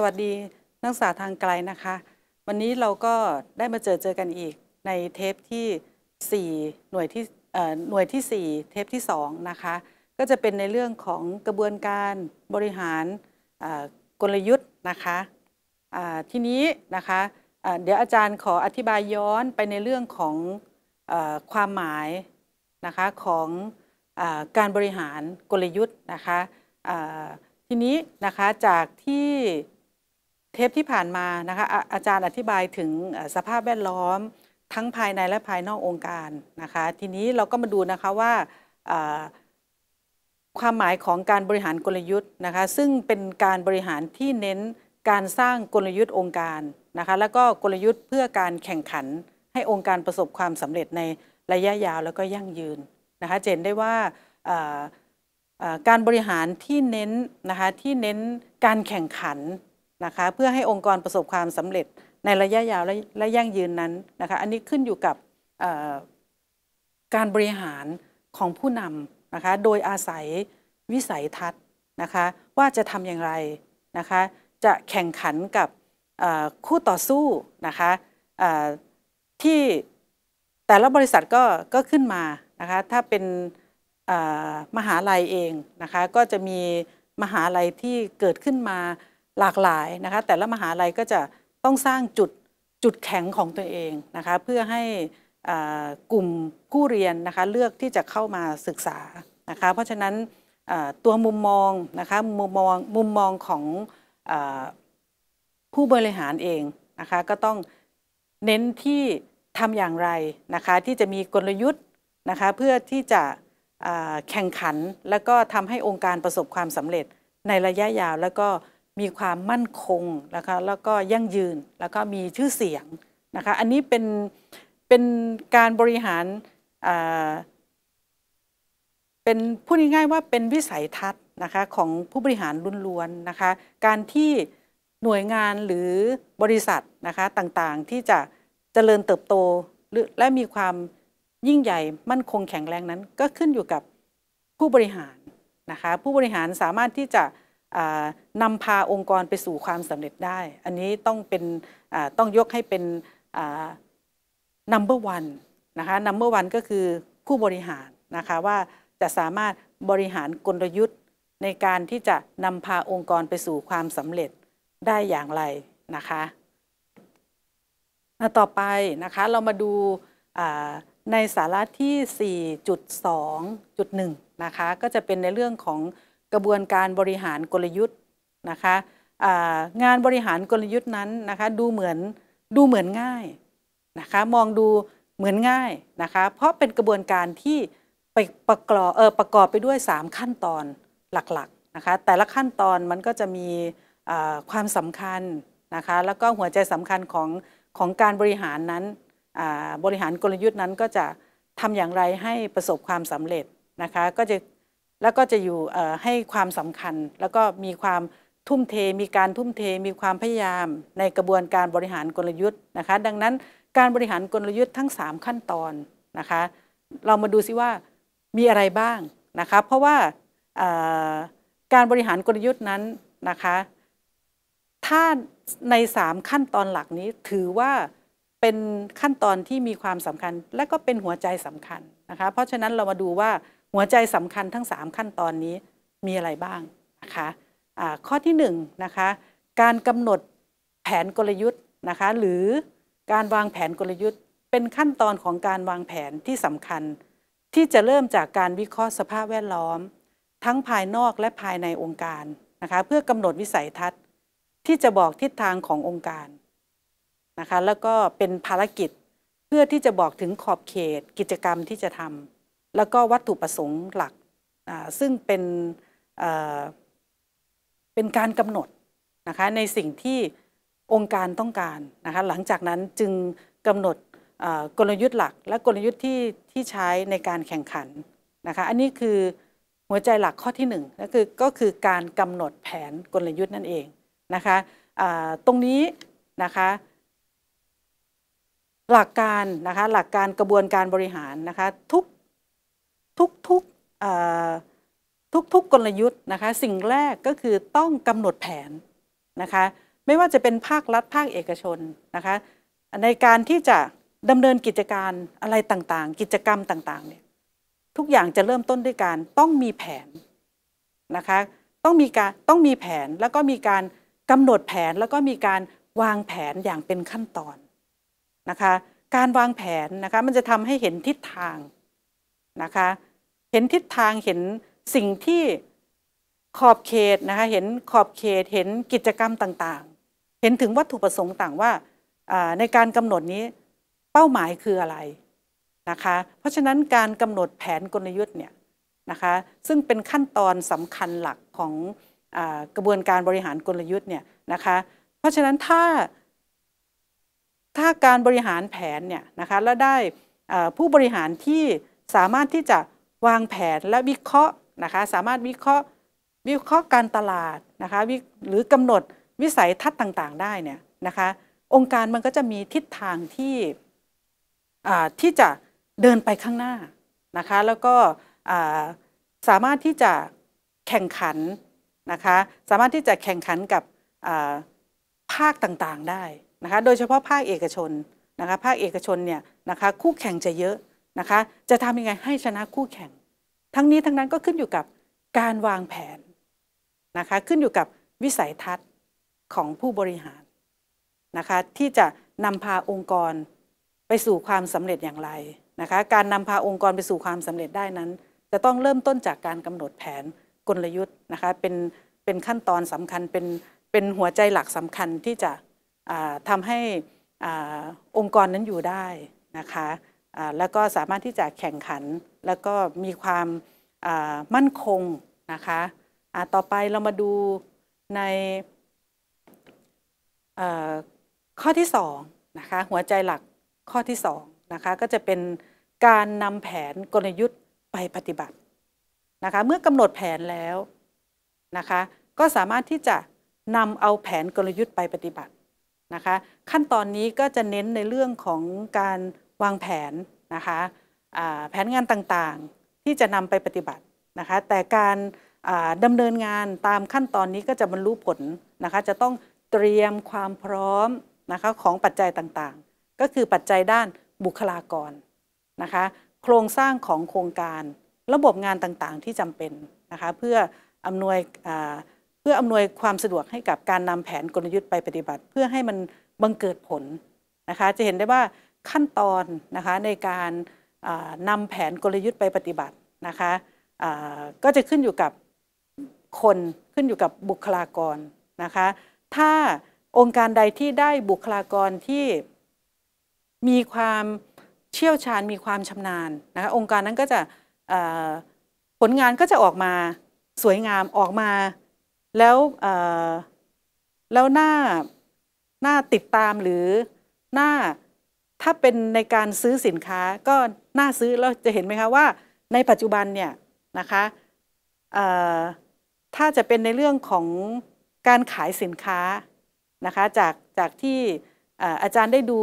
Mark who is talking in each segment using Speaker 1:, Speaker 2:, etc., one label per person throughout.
Speaker 1: สวัสดีนักศึกษาทางไกลนะคะ วันนี้เราก็ได้มาเจอเจอกันอีกในเทปที่4หน่วยที่หน่วยที่4เทปที่2นะคะก็จะเป็นในเรื่องของกระบวนการบริหารกลยุทธ์นะคะทีนี้นะคะเดี๋ยวอาจารย์ขออธิบายย้อนไปในเรื่องของอความหมายนะคะของอการบริหารกลยุทธ์นะคะทีนี้นะคะจากที่ทปที่ผ่านมานะคะอาจารย์อธิบายถึงสภาพแวดล้อมทั้งภายในและภายนอกองค์การนะคะทีนี้เราก็มาดูนะคะว่าความหมายของการบริหารกลยุทธ์นะคะซึ่งเป็นการบริหารที่เน้นการสร้างกลยุทธ์องค์การนะคะแล้วก็กลยุทธ์เพื่อการแข่งขันให้องค์การประสบความสำเร็จในระยะยาวแล้วก็ยั่งยืนนะคะเจนได้ว่าการบริหารที่เน้นนะคะที่เน้นการแข่งขันนะคะเพื่อให้องค์กรประสบความสำเร็จในระยะยาวและและยั่งยืนนั้นนะคะอันนี้ขึ้นอยู่กับการบริหารของผู้นำนะคะโดยอาศัยวิสัยทัศน์นะคะว่าจะทำอย่างไรนะคะจะแข่งขันกับคู่ต่อสู้นะคะที่แต่ละบริษัทก็ก็ขึ้นมานะคะถ้าเป็นมหาลัยเองนะคะก็จะมีมหาลัยที่เกิดขึ้นมาหลากหลายนะคะแต่ละมหาลัยก็จะต้องสร้างจุดจุดแข็งของตัวเองนะคะเพื่อให้กลุ่มผู้เรียนนะคะเลือกที่จะเข้ามาศึกษานะคะเพราะฉะนั้นตัวมุมมองนะคะมุมมองมุมมองของอผู้บริหารเองนะคะก็ต้องเน้นที่ทำอย่างไรนะคะที่จะมีกลยุทธ์นะคะเพื่อที่จะแข่งขันและก็ทำให้องค์การประสบความสำเร็จในระยะยาวแล้วก็มีความมั่นคงนะคะแล้วก็ยั่งยืนแล้วก็มีชื่อเสียงนะคะอันนี้เป็นเป็นการบริหารเป็นพูดง่ายๆว่าเป็นวิสัยทัศน์นะคะของผู้บริหารล้วนนะคะการที่หน่วยงานหรือบริษัทนะคะต่างๆที่จะเจริญเติบโต และมีความยิ่งใหญ่มั่นคงแข็งแรงนั้นก็ขึ้นอยู่กับผู้บริหารนะคะผู้บริหารสามารถที่จะนำพาองค์กรไปสู่ความสำเร็จได้ อันนี้ต้องเป็นต้องยกให้เป็น number one นะคะ number one ก็คือผู้บริหารนะคะว่าจะสามารถบริหารกลยุทธ์ในการที่จะนำพาองค์กรไปสู่ความสำเร็จได้อย่างไรนะคะต่อไปนะคะเรามาดูในสาระที่ 4.2.1 นะคะก็จะเป็นในเรื่องของกระบวนการบริหารกลยุทธ์นะคะงานบริหารกลยุทธ์นั้นนะคะดูเหมือนดูเหมือนง่ายนะคะมองดูเหมือนง่ายนะคะเพราะเป็นกระบวนการที่ไปประกอบเออประกอบไปด้วย 3 ขั้นตอนหลักๆนะคะแต่ละขั้นตอนมันก็จะมีความสำคัญนะคะแล้วก็หัวใจสำคัญของของการบริหารนั้นบริหารกลยุทธ์นั้นก็จะทำอย่างไรให้ประสบความสำเร็จนะคะก็จะแล้วก็จะอยู่ให้ความสำคัญแล้วก็มีความทุ่มเท มีการทุ่มเทมีความพยายาม ในกระบวนการบริหารกลยุทธ์นะคะดังนั้นการบริหารกลยุทธ์ทั้ง 3 ขั้นตอนนะคะเรามาดูซิว่ามีอะไรบ้างนะคะเพราะว่าการบริหารกลยุทธ์นั้นนะคะถ้าใน 3 ขั้นตอนหลักนี้ถือว่าเป็นขั้นตอนที่มีความสำคัญและก็เป็นหัวใจสำคัญนะคะเพราะฉะนั้นเรามาดูว่าหัวใจสำคัญทั้ง3ขั้นตอนนี้มีอะไรบ้างนะคะะข้อที่1นะคะการกำหนดแผนกลยุทธ์นะคะหรือการวางแผนกลยุทธ์ เป็นขั้นตอนของการวางแผนที่สำคัญ ที่จะเริ่มจากการวิเคราะห์สภาพแวดล้อม ทั้งภายนอกและภายในองค์การนะคะเพื่อกำหนดวิสัยทัศน์ ที่จะบอกทิศทางขององค์การนะคะแล้วก็เป็นภารกิจเพื่อที่จะบอกถึงขอบเขตกิจกรรมที่จะทำแล้วก็วัตถุประสงค์หลักซึ่งเป็นเป็นการกำหนดนะคะในสิ่งที่องค์การต้องการนะคะหลังจากนั้นจึงกำหนดกลยุทธ์หลัก และกลยุทธ์ที่ที่ใช้ในการแข่งขันนะคะอันนี้คือหัวใจหลักข้อที่งก็คือก็คือการกำหนดแผนกลยุทธ์นั่นเองนะคะตรงนี้นะคะหลักการนะคะหลักการกระบวนการบริหารนะคะทุกทุกๆทุกๆกกลยุทธ์นะคะ สิ่งแรกก็คือต้องกำหนดแผนนะคะ ไม่ว่าจะเป็นภาครัฐภาคเอกชนนะคะ ในการที่จะดำเนินกิจการอะไรต่างๆ กิจกรรมต่างๆเนี่ยทุกอย่างจะเริ่มต้นด้วยการต้องมีแผนนะคะต้องมีการต้องมีแผนแล้วก็มีการกำหนดแผนแล้วก็มีการวางแผนอย่างเป็นขั้นตอนนะคะ การวางแผนนะคะมันจะทำให้เห็นทิศทางนะคะเห็นทิศทางเห็นสิ่งที่ขอบเขตนะคะเห็นขอบเขตเห็นกิจกรรมต่างๆ เห็นถึงวัตถุประสงค์ต่างว่าในการกำหนดนี้เป้าหมายคืออะไรนะคะเพราะฉะนั้นการกำหนดแผนกลยุทธ์เนี่ยนะคะซึ่งเป็นขั้นตอนสำคัญหลักของอกระบวนการบริหารกลยุทธ์เนี่ยนะคะเพราะฉะนั้นถ้าถ้าการบริหารแผนเนี่ยนะคะแล้วได้ผู้บริหารที่สามารถที่จะวางแผนและวิเคราะห์นะคะสามารถวิเคราะห์วิเคราะห์การตลาดนะคะหรือกำหนดวิสัยทัศน์ต่างๆได้เนี่ยนะคะองค์การมันก็จะมีทิศทางที่ที่จะเดินไปข้างหน้านะคะแล้วก็สามารถที่จะแข่งขันนะคะสามารถที่จะแข่งขันกับภาคต่างๆได้นะคะโดยเฉพาะภาคเอกชนนะคะภาคเอกชนเนี่ยนะคะคู่แข่งจะเยอะนะคะจะทำยังไงให้ชนะคู่แข่ง ทั้งนี้ทั้งนั้นก็ขึ้นอยู่กับการวางแผนนะคะ ขึ้นอยู่กับวิสัยทัศน์ของผู้บริหารนะคะ ที่จะนำพาองค์กรไปสู่ความสำเร็จอย่างไรนะคะ การนำพาองค์กรไปสู่ความสำเร็จได้นั้น จะต้องเริ่มต้นจากการกำหนดแผนกลยุทธ์นะคะ เป็นเป็นขั้นตอนสำคัญ เป็นเป็นหัวใจหลักสำคัญที่จะทำให้องค์กรนั้นอยู่ได้นะคะแล้วก็สามารถที่จะแข่งขันแล้วก็มีความมั่นคงนะคะต่อไปเรามาดูในข้อที่2นะคะหัวใจหลักข้อที่2นะคะก็จะเป็นการนำแผนกลยุทธ์ไปปฏิบัตินะคะเมื่อกำหนดแผนแล้วนะคะก็สามารถที่จะนำเอาแผนกลยุทธ์ไปปฏิบัตินะคะขั้นตอนนี้ก็จะเน้นในเรื่องของการวางแผนนะคะแผนงานต่างๆที่จะนำไปปฏิบัตินะคะแต่การดำเนินงานตามขั้นตอนนี้ก็จะบรรลุผลนะคะจะต้องเตรียมความพร้อมนะคะของปัจจัยต่างๆ ก็คือปัจจัยด้านบุคลากรนะคะโครงสร้างของโครงการระบบงานต่างๆที่จำเป็นนะคะเพื่ออำนวยเพื่ออำนวยความสะดวกให้กับการนำแผนกลยุทธ์ไปปฏิบัติ เพื่อให้มันบังเกิดผลนะคะจะเห็นได้ว่าขั้นตอนนะคะในการนำแผนกลยุทธ์ไปปฏิบัตินะคะก็จะขึ้นอยู่กับคนขึ้นอยู่กับบุคลากรนะคะถ้าองค์การใดที่ได้บุคลากรที่มีความเชี่ยวชาญมีความชำนาญนะคะองค์การนั้นก็จะผลงานก็จะออกมาสวยงามออกมา แล้วแล้วหน้าหน้าติดตามหรือหน้าถ้าเป็นในการซื้อสินค้าก็น่าซื้อแล้วจะเห็นไหมคะว่าในปัจจุบันเนี่ยนะคะถ้าจะเป็นในเรื่องของการขายสินค้านะคะ จากจากที่อาจารย์ได้ดู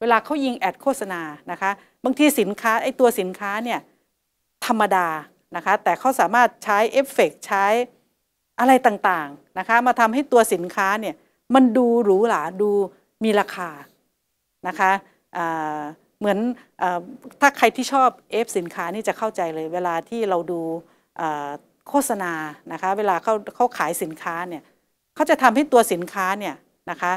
Speaker 1: เวลาเขายิงแอดโฆษณานะคะบางทีสินค้าไอตัวสินค้าเนี่ยธรรมดานะคะแต่เขาสามารถใช้เอฟเฟกใช้อะไรต่างๆนะคะ มาทำให้ตัวสินค้าเนี่ยมันดูหรูหราดูมีราคานะคะเหมือนอถ้าใครที่ชอบเอฟสินค้านี่จะเข้าใจเลย เวลาที่เราดูโฆษณานะคะเวลาเขาเขาขายสินค้าเนี่ยเขาจะทำให้ตัวสินค้าเนี่ยนะคะ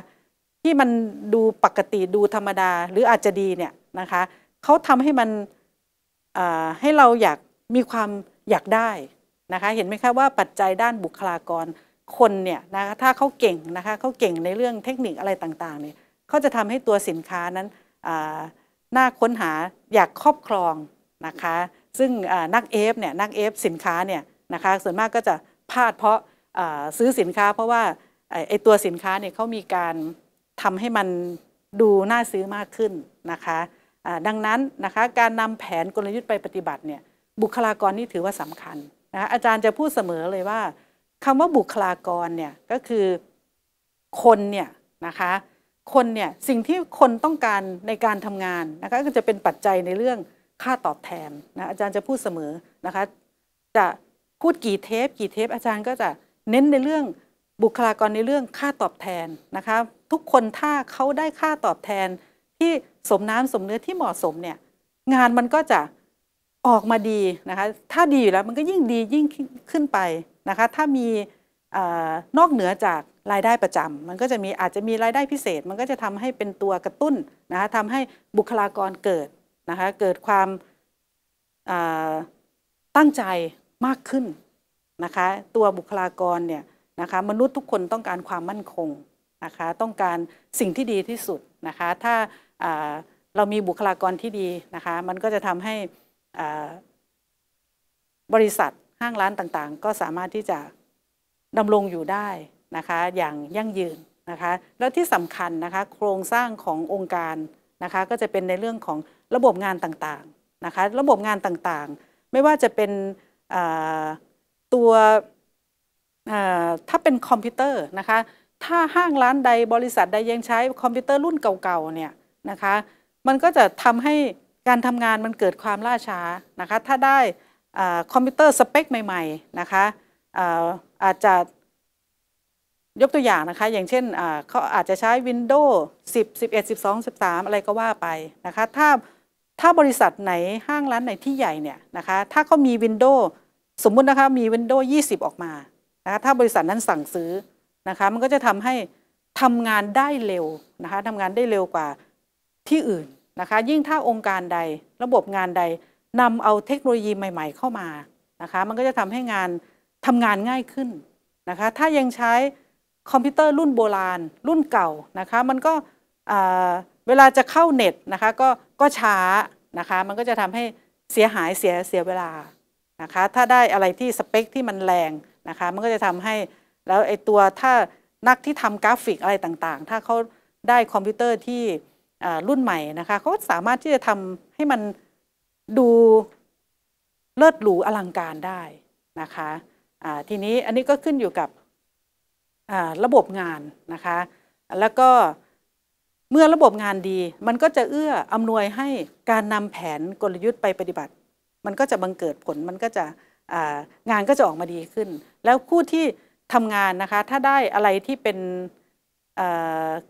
Speaker 1: ที่มันดูปกติดูธรรมดาหรืออาจจะดีเนี่ยนะคะเขาทำให้มันให้เราอยากมีความอยากได้นะคะเห็นไหมคะว่าปัจจัยด้านบุคลากรคนเนี่ยนะคะถ้าเขาเก่งนะคะเขาเก่งในเรื่องเทคนิคอะไรต่าง ๆเนี่ยเขาจะทำให้ตัวสินค้านั้นน่าค้นหาอยากครอบครองนะคะ ซึ่งนักเอฟเนี่ยนักเอฟสินค้าเนี่ยนะคะส่วนมากก็จะพลาดเพราะซื้อสินค้า เพราะว่าไอตัวสินค้าเนี่ยเขามีการทำให้มันดูน่าซื้อมากขึ้นนะคะดังนั้นนะคะการนำแผนกลยุทธ์ไปปฏิบัติเนี่ยบุคลากรนี่ถือว่าสำคัญนะคะอาจารย์จะพูดเสมอเลยว่า คำว่าบุคลากรเนี่ยก็คือคนเนี่ยนะคะคนเนี่ยสิ่งที่คนต้องการในการทำงานนะคะก็จะเป็นปัจจัยในเรื่องค่าตอบแทนนะอาจารย์จะพูดเสมอนะคะจะพูดกี่เทป กี่เทป อาจารย์ก็จะเน้นในเรื่องบุคลากรในเรื่องค่าตอบแทนนะคะทุกคนถ้าเขาได้ค่าตอบแทนที่สมน้ำสมเนื้อที่เหมาะสมเนี่ยงานมันก็จะออกมาดีนะคะถ้าดีอยู่แล้วมันก็ยิ่งดียิ่งขึ้นไปนะคะถ้ามีอนอกเหนือจากรายได้ประจำมันก็จะมีอาจจะมีรายได้พิเศษ มันก็จะทำให้เป็นตัวกระตุ้นนะคะทำให้บุคลากรเกิดนะคะเกิดความตั้งใจมากขึ้นนะคะตัวบุคลากรเนี่ยนะคะมนุษย์ทุกคนต้องการความมั่นคงนะคะต้องการสิ่งที่ดีที่สุดนะคะถ้าเรามีบุคลากรที่ดีนะคะมันก็จะทำให้บริษัทห้างร้านต่างๆ ก็สามารถที่จะดำรงอยู่ได้นะคะอย่างยั่งยืนนะคะแล้วที่สำคัญนะคะโครงสร้างขององค์การนะคะก็จะเป็นในเรื่องของระบบงานต่างๆนะคะระบบงานต่างๆ ไม่ว่าจะเป็นตัวถ้าเป็นคอมพิวเตอร์นะคะถ้าห้างร้านใดบริษัทใดยังใช้คอมพิวเตอร์รุ่นเก่าๆเนี่ยนะคะมันก็จะทำให้การทำงานมันเกิดความล่าช้านะคะถ้าได้คอมพิวเตอร์สเปคใหม่ๆนะคะอาจจะยกตัวอย่างนะคะอย่างเช่นเขาอาจจะใช้ Windows 10 11 12 13 อะไรก็ว่าไปนะคะถ้าถ้าบริษัทไหนห้างร้านไหนที่ใหญ่เนี่ยนะคะถ้าเขามี Windows สมมุตินะคะมี Windows 20 ออกมานะคะถ้าบริษัทนั้นสั่งซื้อนะคะมันก็จะทำให้ทำงานได้เร็วนะคะทำงานได้เร็วกว่าที่อื่นนะคะยิ่งถ้าองค์การใดระบบงานใดนำเอาเทคโนโลยีใหม่ ๆ เข้ามานะคะมันก็จะทำให้งานทำงานง่ายขึ้นนะคะถ้ายังใช้คอมพิวเตอร์รุ่นโบราณรุ่นเก่านะคะ มันก็เวลาจะเข้าเน็ตนะคะก็ก็ช้านะคะ มันก็จะทำให้เสียหายเสียเสียเวลานะคะ ถ้าได้อะไรที่สเปคที่มันแรงนะคะมันก็จะทำให้แล้วไอตัวถ้านักที่ทำกราฟิกอะไรต่างๆ ถ้าเขาได้คอมพิวเตอร์ที่รุ่นใหม่นะคะเขาสามารถที่จะทำให้มันดูเลิศหรูอลังการได้นะคะทีนี้อันนี้ก็ขึ้นอยู่กับระบบงานนะคะแล้วก็เมื่อระบบงานดีมันก็จะเอื้ออำนวยให้การนำแผนกลยุทธ์ไปปฏิบัติ มันก็จะบังเกิดผลมันก็จะงานก็จะออกมาดีขึ้น แล้วคู่ที่ทำงานนะคะ ถ้าได้อะไรที่เป็น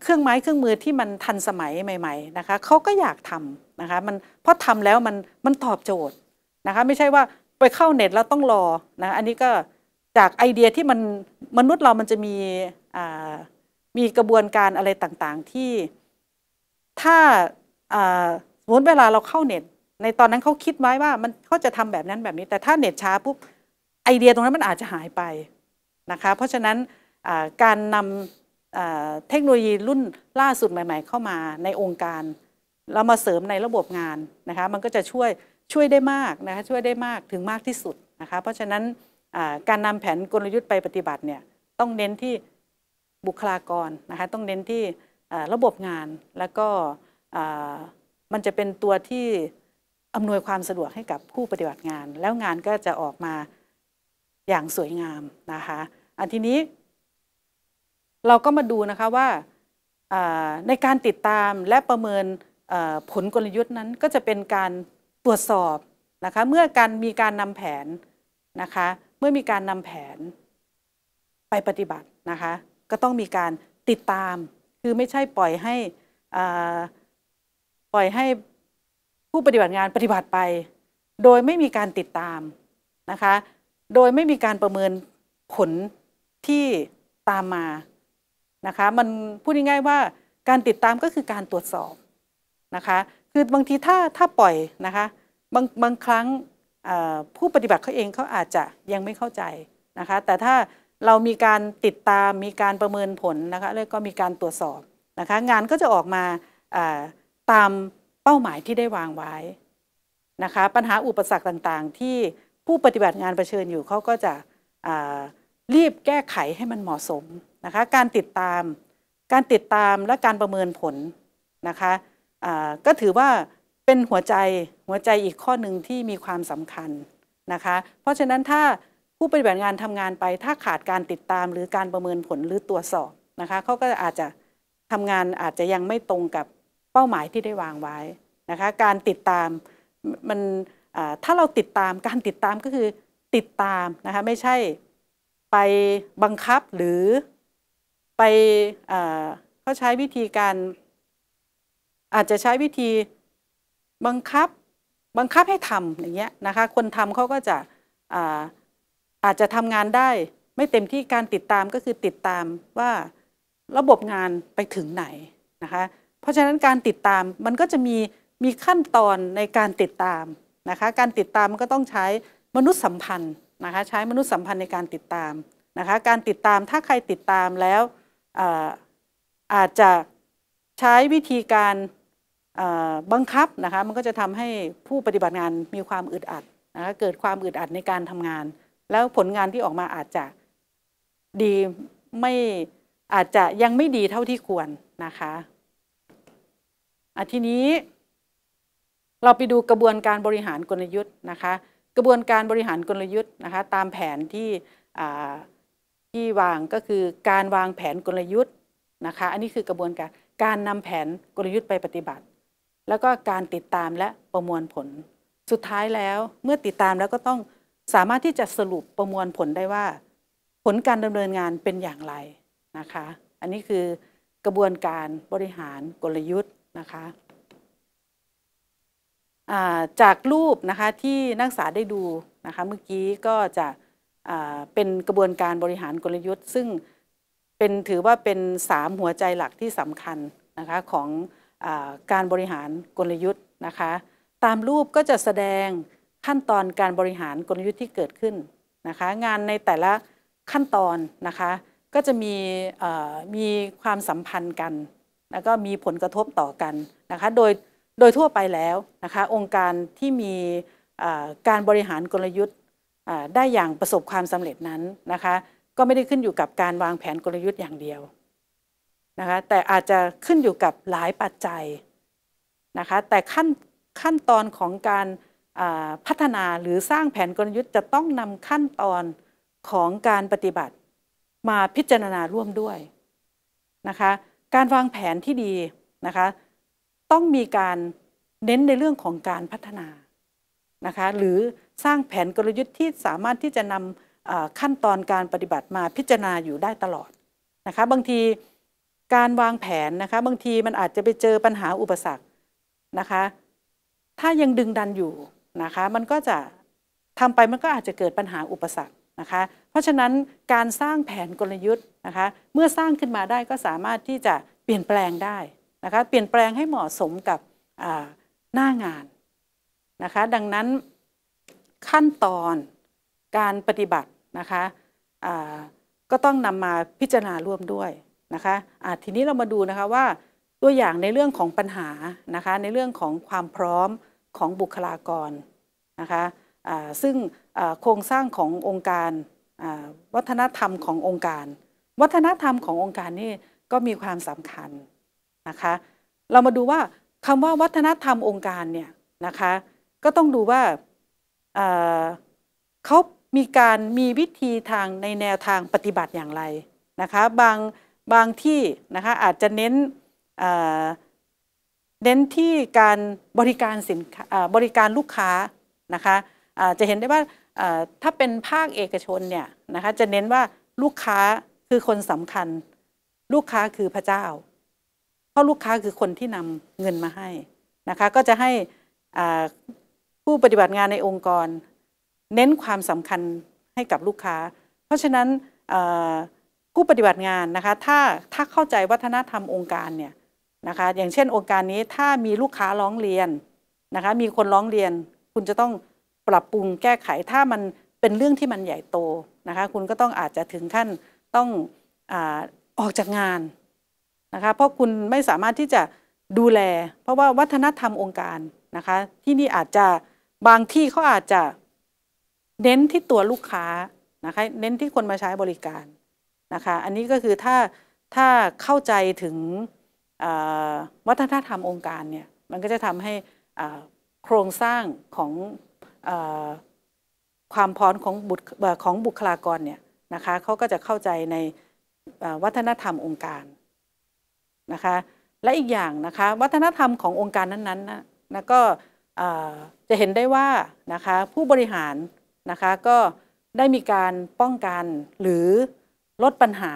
Speaker 1: เครื่องไม้เครื่องมือที่มันทันสมัยใหม่ๆนะคะเขาก็อยากทำนะคะมันเพราะทำแล้วมันมันตอบโจทย์นะคะไม่ใช่ว่าไปเข้าเน็ตแล้วต้องรอนะอันนี้ก็จากไอเดียที่มันมนุษย์เรามันจะมีมีกระบวนการอะไรต่างๆที่ ถ้าสมมติเวลาเราเข้าเน็ต ในตอนนั้นเขาคิดไว้ว่ามันเขาจะทำแบบนั้นแบบนี้ แต่ถ้าเน็ตช้าปุ๊บไอเดียตรงนั้นมันอาจจะหายไปนะคะเพราะฉะนั้นการนำเทคโนโลยีรุ่นล่าสุดใหม่ ๆ เข้ามาในองค์การเรามาเสริมในระบบงานนะคะมันก็จะช่วยช่วยได้มากนะคะช่วยได้มากถึงมากที่สุดนะคะเพราะฉะนั้นการนำแผนกลยุทธ์ไปปฏิบัติเนี่ยต้องเน้นที่บุคลากรนะคะ ต้องเน้นที่ระบบงานแล้วก็มันจะเป็นตัวที่อำนวยความสะดวกให้กับผู้ปฏิบัติงาน แล้วงานก็จะออกมาอย่างสวยงามนะคะ อันทีนี้เราก็มาดูนะคะว่าในการติดตามและประเมินผลกลยุทธ์นั้นก็จะเป็นการตรวจสอบนะคะ เมื่อการมีการนำแผนนะคะเมื่อมีการนำแผนไปปฏิบัตินะคะก็ต้องมีการติดตาม คือไม่ใช่ปล่อยให้ปล่อยให้ผู้ปฏิบัติงานปฏิบัติไป โดยไม่มีการติดตามนะคะโดยไม่มีการประเมินผลที่ตามมานะคะมันพูดง่ายๆว่าการติดตามก็คือการตรวจสอบนะคะคือบางทีถ้าถ้าปล่อยนะคะบางบางครั้งผู้ปฏิบัติเขาเองเขาอาจจะยังไม่เข้าใจนะคะแต่ถ้าเรามีการติดตามมีการประเมินผลนะคะแล้วก็มีการตรวจสอบนะคะงานก็จะออกมาตามเป้าหมายที่ได้วางไว้นะคะปัญหาอุปสรรคต่างๆ ที่ผู้ปฏิบัติงานเผชิญอยู่เขาก็จะรีบแก้ไขให้มันเหมาะสมนะคะการติดตาม การติดตามและการประเมินผลนะคะก็ถือว่าเป็นหัวใจหัวใจอีกข้อหนึ่งที่มีความสำคัญนะคะ เพราะฉะนั้นถ้าผู้ปฏิบัติงานทำงานไปถ้าขาดการติดตามหรือการประเมินผลหรือตรวจสอบนะคะเขาก็อาจจะทำงานอาจจะยังไม่ตรงกับเป้าหมายที่ได้วางไว้นะคะการติดตามมันถ้าเราติดตามการติดตามก็คือติดตามนะคะไม่ใช่ไปบังคับหรือไปเขาใช้วิธีการ อาจจะใช้วิธีบังคับบังคับให้ทำอย่างเงี้ยนะคะคนทำเขาก็จะอาอาจจะทำงานได้ไม่เต็มที่การติดตามก็คือติดตามว่าระบบงานไปถึงไหนนะคะเพราะฉะนั้นการติดตามมันก็จะมีมีขั้นตอนในการติดตามนะคะการติดตามมันก็ต้องใช้มนุษยสัมพันธ์นะคะใช้มนุษยสัมพันธ์ในการติดตามนะคะการติดตามถ้าใครติดตามแล้วอาอาจจะใช้วิธีการบังคับนะคะ มันก็จะทำให้ผู้ปฏิบัติงานมีความอึดอัดนะคะเกิดความอึดอัดในการทำงาน แล้วผลงานที่ออกมาอาจจะดีไม่อาจจะยังไม่ดีเท่าที่ควรนะคะอทีนี้เราไปดูกระบวนการบริหารกลยุทธ์นะคะ กระบวนการบริหารกลยุทธ์นะคะตามแผนที่ที่วางก็คือการวางแผนกลยุทธ์นะคะ อันนี้คือกระบวนการการนำแผนกลยุทธ์ไปปฏิบัติแล้วก็การติดตามและประมวลผล สุดท้ายแล้วเมื่อติดตามแล้วก็ต้องสามารถที่จะสรุปประมวลผลได้ว่า ผลการดำเนินงานเป็นอย่างไรนะคะ อันนี้คือกระบวนการบริหารกลยุทธ์นะคะ จากรูปนะคะที่นักศึกษาได้ดูนะคะเมื่อกี้ก็จะเป็นกระบวนการบริหารกลยุทธ์ ซึ่งเป็นถือว่าเป็น 3 หัวใจหลักที่สำคัญนะคะของการบริหารกลยุทธ์นะคะตามรูปก็จะแสดงขั้นตอนการบริหารกลยุทธ์ที่เกิดขึ้นนะคะงานในแต่ละขั้นตอนนะคะก็จะมีมีความสัมพันธ์กันแล้วก็มีผลกระทบต่อกันนะคะโดยโดยทั่วไปแล้วนะคะองค์การที่มีการบริหารกลยุทธ์ได้อย่างประสบความสำเร็จนั้นนะคะก็ไม่ได้ขึ้นอยู่กับการวางแผนกลยุทธ์อย่างเดียวนะคะแต่อาจจะขึ้นอยู่กับหลายปัจจัยนะคะ แต่ขั้นขั้นตอนของการพัฒนาหรือสร้างแผนกลยุทธ์จะต้องนำขั้นตอนของการปฏิบัติมาพิจารณาร่วมด้วยนะคะ การวางแผนที่ดีนะคะต้องมีการเน้นในเรื่องของการพัฒนานะคะหรือสร้างแผนกลยุทธ์ที่สามารถที่จะนำขั้นตอนการปฏิบัติมาพิจารณาอยู่ได้ตลอดนะคะบางทีการวางแผนนะคะบางทีมันอาจจะไปเจอปัญหาอุปสรรคนะคะถ้ายังดึงดันอยู่นะคะมันก็จะทำไปมันก็อาจจะเกิดปัญหาอุปสรรคนะคะเพราะฉะนั้นการสร้างแผนกลยุทธ์นะคะเมื่อสร้างขึ้นมาได้ก็สามารถที่จะเปลี่ยนแปลงได้นะคะเปลี่ยนแปลงให้เหมาะสมกับหน้างานนะคะดังนั้นขั้นตอนการปฏิบัตินะคะะก็ต้องนำมาพิจารณาร่วมด้วยนะคะะทีนี้เรามาดูนะคะว่าตัวอย่างในเรื่องของปัญหานะคะในเรื่องของความพร้อมของบุคลากรนะคะะซึ่งโครงสร้างขององค์การวัฒนธรรมขององค์การ วัฒนธรรมขององค์การนี่ก็มีความสำคัญนะคะเรามาดูว่าคำว่าวัฒนธรรมองค์การเนี่ยนะคะก็ต้องดูว่าเขามีการมีวิธีทางในแนวทางปฏิบัติอย่างไรนะคะบางบางที่นะคะอาจจะเน้นเน้นที่การบริการสินบริการลูกค้านะคะจะเห็นได้ว่าถ้าเป็นภาคเอกชนเนี่ยนะคะจะเน้นว่าลูกค้าคือคนสำคัญ ลูกค้าคือพระเจ้า เพราะลูกค้าคือคนที่นำเงินมาให้นะคะก็จะให้ผู้ปฏิบัติงานในองค์กร เน้นความสำคัญให้กับลูกค้า เพราะฉะนั้นผู้ปฏิบัติงานนะคะถ้าถ้าเข้าใจวัฒนธรรมองค์การเนี่ยนะคะอย่างเช่นองค์การนี้ถ้ามีลูกค้าร้องเรียนนะคะมีคนร้องเรียน คุณจะต้องปรับปรุงแก้ไขถ้ามันเป็นเรื่องที่มันใหญ่โตนะคะคุณก็ต้องอาจจะถึงขั้นต้องอออกจากงานนะคะเพราะคุณไม่สามารถที่จะดูแล เพราะว่า วัฒนธรรมองค์การนะคะที่นี่อาจจะบางที่เขาอาจจะเน้นที่ตัวลูกค้านะคะเน้นที่คนมาใช้บริการนะคะอันนี้ก็คือถ้าถ้าเข้าใจถึงวัฒนธรรมองค์การเนี่ยมันก็จะทำให้โครงสร้างของความพร้อมของบุของบุคลากรเนี่ยนะคะเขาก็จะเข้าใจในวัฒนธรรมองค์การนะคะและอีกอย่างนะคะวัฒนธรรมขององค์การนั้นๆนะนะก็จะเห็นได้ว่านะคะผู้บริหารนะคะก็ได้มีการป้องกันหรือลดปัญหา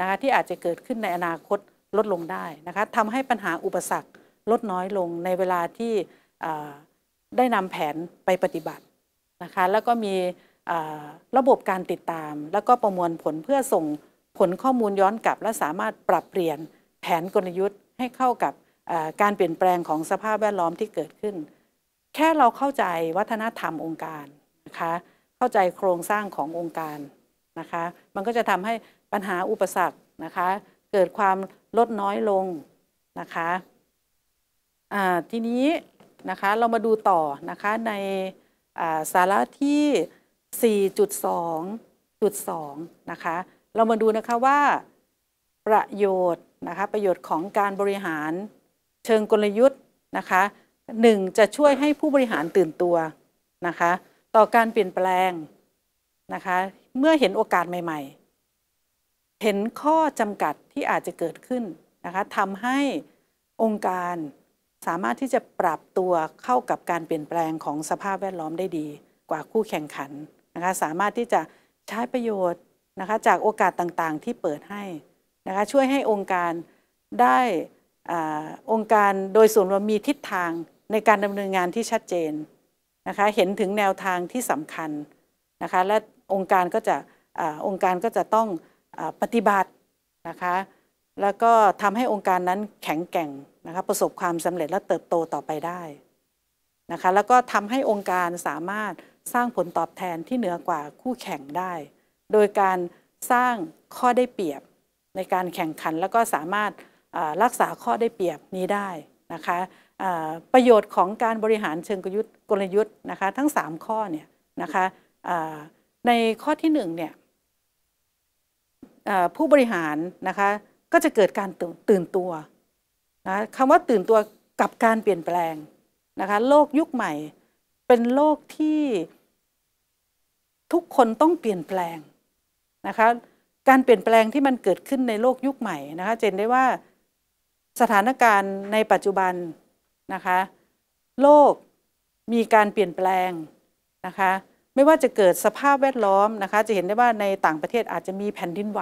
Speaker 1: นะคะที่อาจจะเกิดขึ้นในอนาคตลดลงได้นะคะทำให้ปัญหาอุปสรรคลดน้อยลงในเวลาที่ได้นำแผนไปปฏิบัตินะคะแล้วก็มีระบบการติดตาม แล้วก็ประมวลผลเพื่อส่งผลข้อมูลย้อนกลับ และสามารถปรับเปลี่ยนแผนกลยุทธ์ ให้เข้ากับการเปลี่ยนแปลงของสภาพแวดล้อมที่เกิดขึ้น แค่เราเข้าใจวัฒนธรรมองค์การนะคะเข้าใจโครงสร้างขององค์การนะคะ มันก็จะทำให้ปัญหาอุปสรรคนะคะ เกิดความลดน้อยลงนะคะทีนี้นะคะ เรามาดูต่อนะคะในสาระที่ 4.2.2 นะคะ เรามาดูนะคะว่า ประโยชน์นะคะ ประโยชน์ของการบริหารเชิงกลยุทธ์นะคะหนึ่งจะช่วยให้ผู้บริหารตื่นตัวนะคะ ต่อการเปลี่ยนแปลงนะคะเมื่อเห็นโอกาสใหม่ ๆ เห็นข้อจำกัดที่อาจจะเกิดขึ้นนะคะทำให้องค์การสามารถที่จะปรับตัวเข้ากับการเปลี่ยนแปลงของสภาพแวดล้อมได้ดี กว่าคู่แข่งขันนะคะ สามารถที่จะใช้ประโยชน์นะคะจากโอกาสต่างๆที่เปิดให้นะคะ ช่วยให้องค์การได้อองค์การโดยส่วนรวมมีทิศทางในการดำเนินงานที่ชัดเจนนะคะ เห็นถึงแนวทางที่สำคัญนะคะและองค์การก็จะอองค์การก็จะต้องอปฏิบัตินะคะ แล้วก็ทำให้องค์การนั้นแข็งแกร่งนะคะ ประสบความสำเร็จและเติบโตต่อไปได้นะคะ แล้วก็ทำให้องค์การสามารถสร้างผลตอบแทนที่เหนือกว่าคู่แข่งได้ โดยการสร้างข้อได้เปรียบ ในการแข่งขัน แล้วก็สามารถรักษาข้อได้เปรียบนี้ได้นะคะประโยชน์ของการบริหารเชิงกลยุทธ์กลยุทธ์นะคะ ทั้ง 3 ข้อเนี่ยนะคะในข้อที่หนึ่งเนี่ยผู้บริหารนะคะก็จะเกิดการตื่นตัวนะคำว่าตื่นตัวกับการเปลี่ยนแปลงนะคะโลกยุคใหม่ เป็นโลกที่ทุกคนต้องเปลี่ยนแปลงนะคะการเปลี่ยนแปลงที่มันเกิดขึ้นในโลกยุคใหม่นะคะเจนได้ว่าสถานการณ์ในปัจจุบันนะคะ โลกมีการเปลี่ยนแปลงนะคะไม่ว่าจะเกิดสภาพแวดล้อมนะคะจะเห็นได้ว่าในต่างประเทศอาจจะมีแผ่นดินไหว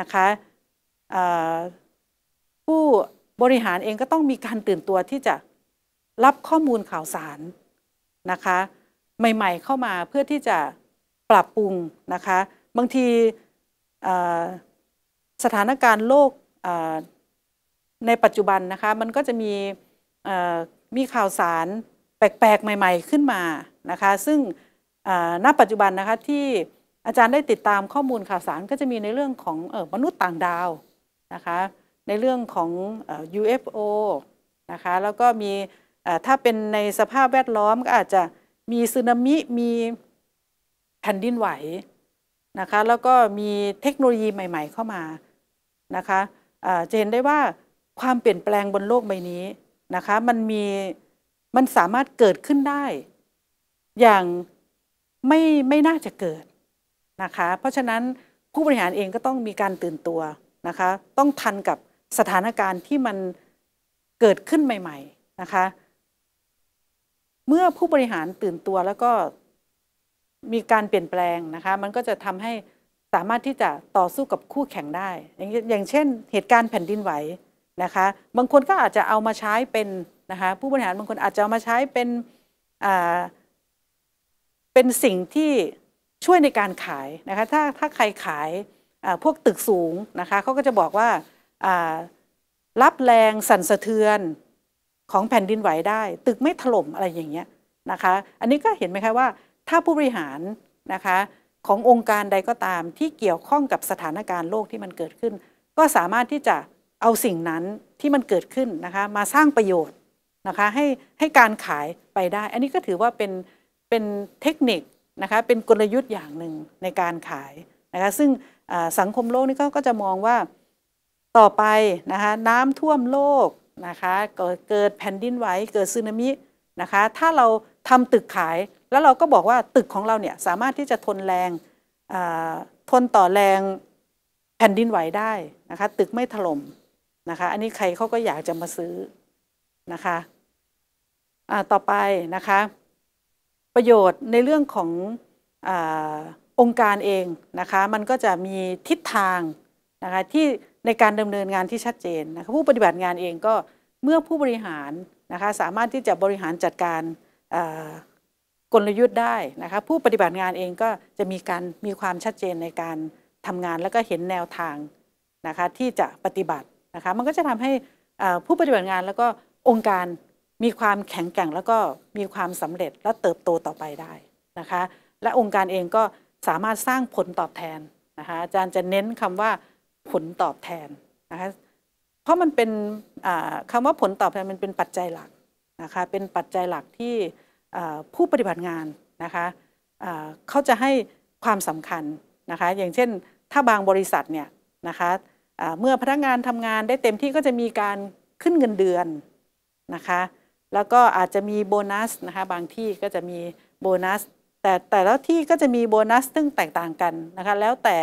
Speaker 1: นะคะผู้บริหารเองก็ต้องมีการตื่นตัวที่จะรับข้อมูลข่าวสารนะคะใหม่ๆเข้ามาเพื่อที่จะปรับปรุงนะคะบางทีสถานการณ์โลกในปัจจุบันนะคะมันก็จะมีมีข่าวสารแปลกๆใหม่ๆขึ้นมานะคะซึ่งณปัจจุบันนะคะที่อาจารย์ได้ติดตามข้อมูลข่าวสารก็จะมีในเรื่องของมนุษย์ต่างดาวนะคะในเรื่องของ UFO นะคะแล้วก็มีถ้าเป็นในสภาพแวดล้อมก็อาจจะมีสึนามิมีแผ่นดินไหวนะคะแล้วก็มีเทคโนโลยีใหม่ ๆเข้ามานะคะะจะเห็นได้ว่าความเปลี่ยนแปลงบนโลกใบนี้นะคะมันมีมันสามารถเกิดขึ้นได้ อย่างไม่ไม่น่าจะเกิดนะคะ เพราะฉะนั้นผู้บริหารเองก็ต้องมีการตื่นตัวนะคะ ต้องทันกับสถานการณ์ที่มันเกิดขึ้นใหม่ ๆนะคะ เมื่อผู้บริหารตื่นตัวแล้วก็มีการเปลี่ยนแปลงนะคะ มันก็จะทำให้สามารถที่จะต่อสู้กับคู่แข่งได้ อย่างเช่น เหตุการณ์แผ่นดินไหวนะคะ บางคนก็อาจจะเอามาใช้เป็นนะคะ ผู้บริหารบางคนอาจจะเอามาใช้เป็นอ่าเป็นสิ่งที่ช่วยในการขายนะคะถ้าถ้าใครขายพวกตึกสูงนะคะเขาก็จะบอกว่ารับแรงสั่นสะเทือนของแผ่นดินไหวได้ ตึกไม่ถล่มอะไรอย่างเงี้ยนะคะอันนี้ก็เห็นไหมคะว่า ถ้าผู้บริหารนะคะขององค์การใดก็ตามที่เกี่ยวข้องกับสถานการณ์โลกที่มันเกิดขึ้น ก็สามารถที่จะเอาสิ่งนั้นที่มันเกิดขึ้นนะคะมาสร้างประโยชน์นะคะให้ให้การขายไปได้ อันนี้ก็ถือว่าเป็นเป็นเทคนิคนะคะเป็นกลยุทธ์อย่างหนึ่งในการขายนะคะซึ่งสังคมโลกนี่ก็จะมองว่าต่อไปนะคะน้ำท่วมโลกนะคะ เกิดแผ่นดินไหวเกิดสึนามินะคะ ถ้าเราทำตึกขาย แล้วเราก็บอกว่าตึกของเราเนี่ยสามารถที่จะทนแรงทนต่อแรงแผ่นดินไหวได้นะคะ ตึกไม่ถล่มนะคะ อันนี้ใครเขาก็อยากจะมาซื้อนะคะต่อไปนะคะประโยชน์ในเรื่องของอองค์การเองนะคะมันก็จะมีทิศทางนะคะที่ในการดำเนินงานที่ชัดเจนนะคะผู้ปฏิบัติงานเองก็เมื่อผู้บริหารนะคะสามารถที่จะบริหารจัดการกลยุทธ์ได้นะคะผู้ปฏิบัติงานเองก็จะมีการมีความชัดเจนในการทำงานแล้วก็เห็นแนวทางนะคะที่จะปฏิบัตินะคะมันก็จะทำให้ผู้ปฏิบัติงานแล้วก็องค์การมีความแข็งแกร่งแล้วก็มีความสำเร็จและเติบโตต่อไปได้นะคะ และองค์การเองก็สามารถสร้างผลตอบแทนนะคะอาจารย์จะเน้นคำว่าผลตอบแทนนะคะเพราะมันเป็นคำว่าผลตอบแทนมันเป็นปัจจัยหลักนะคะเป็นปัจจัยหลักที่ผู้ปฏิบัติงานนะคะเขาจะให้ความสำคัญนะคะ อย่างเช่น ถ้าบางบริษัทเนี่ยนะคะเมื่อพนักงานทำงานได้เต็มที่ก็จะมีการขึ้นเงินเดือนนะคะแล้วก็อาจจะมีโบนัสนะคะบางที่ก็จะมีโบนัสแต่แต่และที่ก็จะมีโบนัสซึ่งแตกต่างกันนะคะ แล้วแต่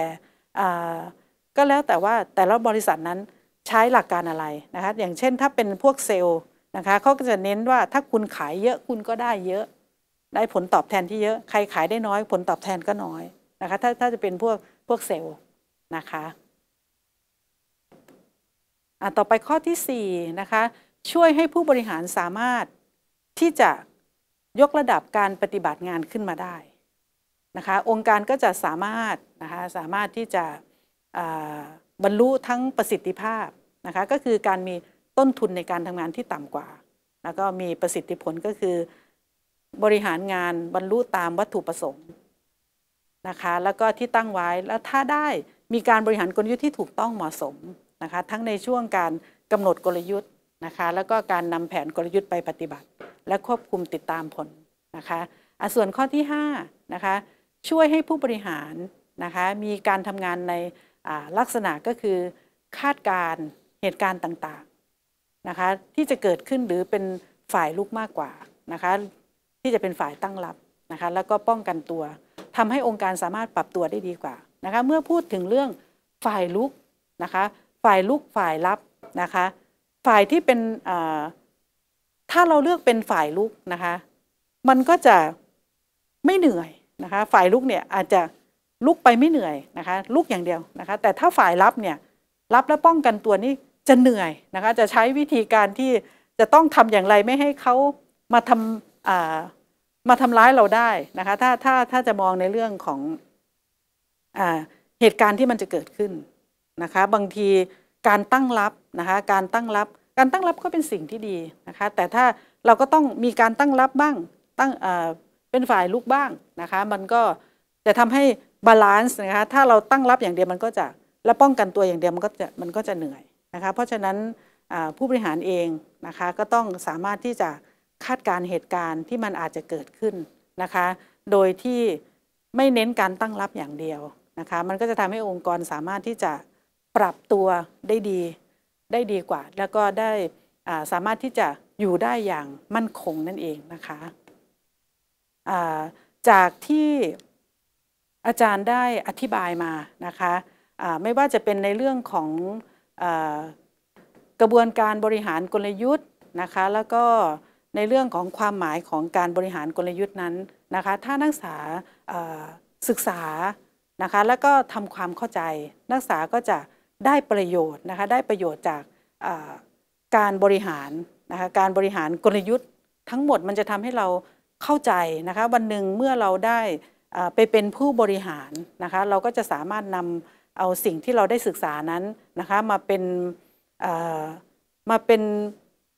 Speaker 1: ก็แล้วแต่ว่าแต่ละบริษัทนั้นใช้หลักการอะไรนะคะอย่างเช่นถ้าเป็นพวกเซลล์นะคะเขาก็จะเน้นว่าถ้าคุณขายเยอะคุณก็ได้เยอะ ได้ผลตอบแทนที่เยอะใครขายได้น้อยผลตอบแทนก็น้อยนะคะ ถ้าถ้าจะเป็นพวกพวกเซลล์นะคะต่อไปข้อที่4นะคะช่วยให้ผู้บริหารสามารถที่จะยกระดับการปฏิบัติงานขึ้นมาได้นะคะองค์การก็จะสามารถนะคะสามารถที่จะบรรลุทั้งประสิทธิภาพนะคะก็คือการมีต้นทุนในการทำงานที่ต่ำกว่าแล้วก็มีประสิทธิผลก็คือบริหารงานบรรลุตามวัตถุประสงค์นะคะแล้วก็ที่ตั้งไว้ แล้วถ้าได้มีการบริหารกลยุทธ์ที่ถูกต้องเหมาะสมนะคะทั้งในช่วงการกำหนดกลยุทธ์นะคะแล้วก็การนำแผนกลยุทธ์ไปปฏิบัติ และควบคุมติดตามผลนะคะส่วนข้อที่5นะคะช่วยให้ผู้บริหารนะคะ มีการทำงานในลักษณะก็คือ คาดการเหตุการณ์ต่างๆนะคะ ที่จะเกิดขึ้นหรือเป็นฝ่ายลุกมากกว่านะคะ ที่จะเป็นฝ่ายตั้งรับนะคะแล้วก็ป้องกันตัว ทำให้องค์การสามารถปรับตัวได้ดีกว่านะคะเมื่อพูดถึงเรื่องฝ่ายลุกนะคะ ฝ่ายลุกฝ่ายรับนะคะฝ่ายที่เป็นถ้าเราเลือกเป็นฝ่ายลุกนะคะ มันก็จะไม่เหนื่อยนะคะ ฝ่ายลุกเนี่ยอาจจะลุกไปไม่เหนื่อยนะคะ ลุกอย่างเดียวนะคะ แต่ถ้าฝ่ายรับเนี่ยรับและป้องกันตัวนี่จะเหนื่อยนะคะ จะใช้วิธีการที่จะต้องทำอย่างไรไม่ให้เขามาทำมาทำร้ายเราได้นะคะ ถ้าถ้าถ้าจะมองในเรื่องของอเหตุการณ์ที่มันจะเกิดขึ้นนะคะ บางทีการตั้งรับนะคะการตั้งรับ การตั้งรับก็เป็นสิ่งที่ดีนะคะแต่ถ้าเราก็ต้องมีการตั้งรับบ้างตั้งเป็นฝ่ายลุกบ้างนะคะมันก็จะทำให้บาลานซ์นะคะถ้าเราตั้งรับอย่างเดียวมันก็จะและป้องกันตัวอย่างเดียว มันก็จะมันก็จะเหนื่อยนะคะเพราะฉะนั้นผู้บริหารเองนะคะก็ต้องสามารถที่จะคาดการเหตุการณ์ที่มันอาจจะเกิดขึ้นนะคะโดยที่ไม่เน้นการตั้งรับอย่างเดียวนะคะมันก็จะทำให้องค์กรสามารถที่จะปรับตัวได้ดีได้ดีกว่า แล้วก็ได้สามารถที่จะอยู่ได้อย่างมั่นคงนั่นเองนะคะจากที่อาจารย์ได้อธิบายมานะคะไม่ว่าจะเป็นในเรื่องของกระบวนการบริหารกลยุทธ์นะคะแล้วก็ในเรื่องของความหมายของการบริหารกลยุทธ์นั้นนะคะถ้านักศึกษาศึกษานะคะแล้วก็ทำความเข้าใจนักศึกษาก็จะได้ประโยชน์นะคะได้ประโยชน์จากการบริหารนะคะการบริหารกลยุทธ์ ทั้งหมดมันจะทำให้เราเข้าใจนะคะวันหนึ่งเมื่อเราได้ไปเป็นผู้บริหารนะคะเราก็จะสามารถนำเอาสิ่งที่เราได้ศึกษานั้นนะคะมาเป็นมาเป็น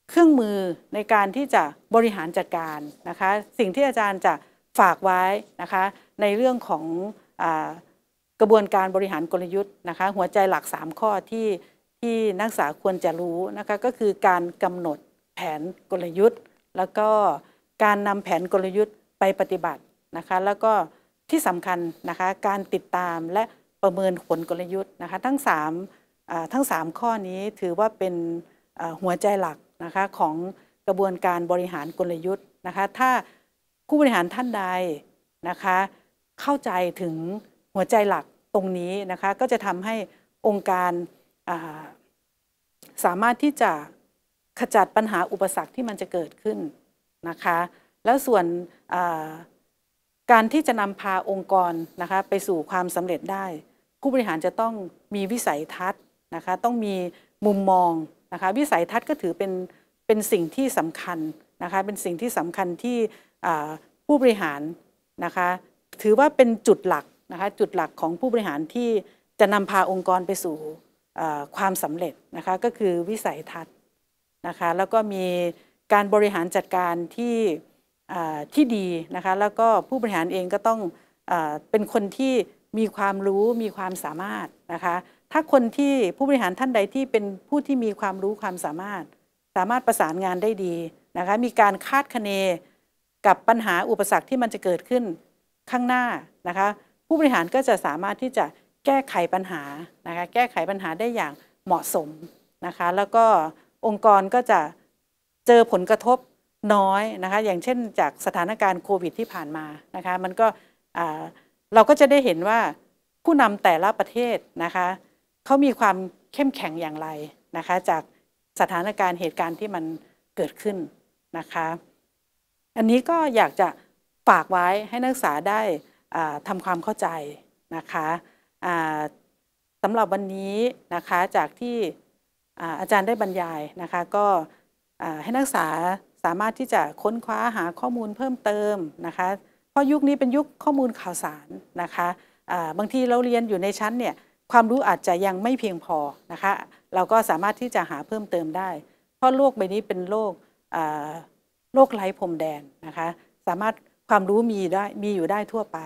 Speaker 1: เครื่องมือในการที่จะบริหารจัดการนะคะสิ่งที่อาจารย์จะฝากไว้นะคะในเรื่องของกระบวนการบริหารกลยุทธ์นะคะหัวใจหลัก 3 ข้อที่ที่นักศึกษาควรจะรู้นะคะก็คือการกำหนดแผนกลยุทธ์ แล้วก็การนำแผนกลยุทธ์ไปปฏิบัตินะคะแล้วก็ที่สำคัญนะคะการติดตามและประเมินผลกลยุทธ์นะคะทั้ง3ทั้ง 3 ข้อนี้ถือว่าเป็นหัวใจหลักนะคะของกระบวนการบริหารกลยุทธ์นะคะถ้าผู้บริหารท่านใดนะคะเข้าใจถึงหัวใจหลักตรงนี้นะคะก็จะทำให้องค์การสามารถที่จะขจัดปัญหาอุปสรรคที่มันจะเกิดขึ้นนะคะแล้วส่วนการที่จะนำพาองค์กรนะคะไปสู่ความสำเร็จได้ ผู้บริหารจะต้องมีวิสัยทัศน์นะคะต้องมีมุมมองนะคะวิสัยทัศน์ก็ถือเป็นเป็นสิ่งที่สำคัญนะคะเป็นสิ่งที่สำคัญที่ผู้บริหารนะคะถือว่าเป็นจุดหลักนะคะจุดหลักของผู้บริหารที่จะนำพาองค์กรไปสู่ความสำเร็จนะคะก็คือวิสัยทัศน์นะคะแล้วก็มีการบริหารจัดการที่ที่ดีนะคะแล้วก็ผู้บริหารเองก็ต้องอเป็นคนที่มีความรู้มีความสามารถนะคะ ถ้าคนที่ผู้บริหารท่านใดที่เป็นผู้ที่มีความรู้ความสามารถ สามารถประสานงานได้ดีนะคะมีการคาดคะเนกับปัญหาอุปสรรคที่มันจะเกิดขึ้นข้างหน้านะคะผู้บริหารก็จะสามารถที่จะแก้ไขปัญหานะคะแก้ไขปัญหาได้อย่างเหมาะสมนะคะ แล้วก็องค์กรก็จะเจอผลกระทบน้อยนะคะ อย่างเช่นจากสถานการณ์โควิด ที่ผ่านมานะคะมันก็เราก็จะได้เห็นว่าผู้นำแต่ละประเทศนะคะเขามีความเข้มแข็งอย่างไรนะคะ จากสถานการณ์เหตุการณ์ที่มันเกิดขึ้นนะคะ อันนี้ก็อยากจะฝากไว้ให้นักศึกษาได้ทำความเข้าใจนะคะสำหรับวันนี้นะคะจากที่อาจารย์ได้บรรยายนะคะก็ให้นักศึกษาสามารถที่จะค้นคว้าหาข้อมูลเพิ่มเติมนะคะเพราะยุคนี้เป็นยุคข้อมูลข่าวสารนะคะบางทีเราเรียนอยู่ในชั้นเนี่ยความรู้อาจจะยังไม่เพียงพอนะคะเราก็สามารถที่จะหาเพิ่มเติมได้เพราะโลกใบนี้เป็นโลกโลกไร้พรมแดนนะคะสามารถความรู้มีได้มีอยู่ได้ทั่วไป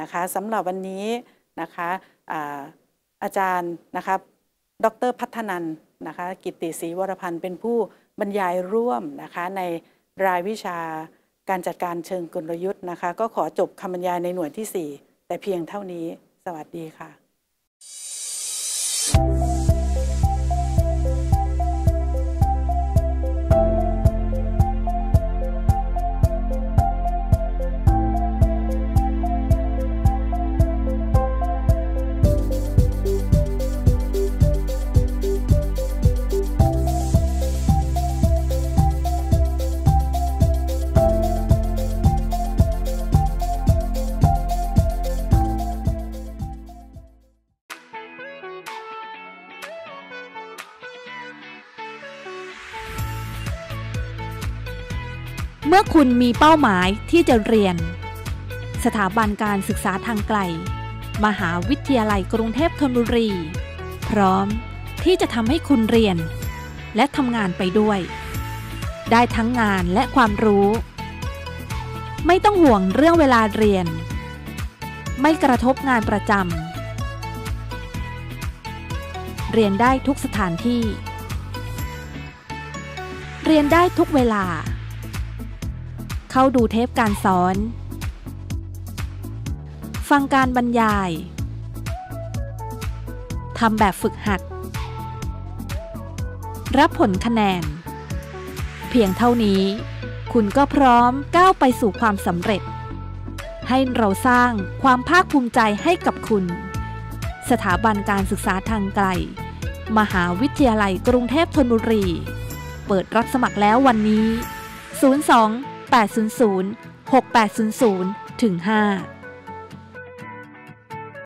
Speaker 1: นะคะสำหรับวันนี้นะคะอาอาจารย์นะคะดรพัฒนันนะคะ กิติศรีวรพันธ์เป็นผู้บรรยายร่วมนะคะในรายวิชา การจัดการเชิงกลยุทธ์นะคะก็ขอจบคำบรรยายในหน่วยที่ 4 แต่เพียงเท่านี้สวัสดีค่ะ
Speaker 2: คุณมีเป้าหมายที่จะเรียน สถาบันการศึกษาทางไกลมหาวิทยาลัยกรุงเทพธนบุรีพร้อมที่จะทำให้คุณเรียน และทำงานไปด้วย ได้ทั้งงานและความรู้ ไม่ต้องห่วงเรื่องเวลาเรียน ไม่กระทบงานประจำเรียนได้ทุกสถานที่ เรียนได้ทุกเวลาเข้าดูเทปการสอน ฟังการบรรยาย ทำแบบฝึกหัด รับผลคะแนน เพียงเท่านี้ คุณก็พร้อมก้าวไปสู่ความสำเร็จ ให้เราสร้างความภาคภูมิใจให้กับคุณ สถาบันการศึกษาทางไกล มหาวิทยาลัยกรุงเทพธนบุรี เปิดรับสมัครแล้ววันนี้ 02 6800 6800ถึง5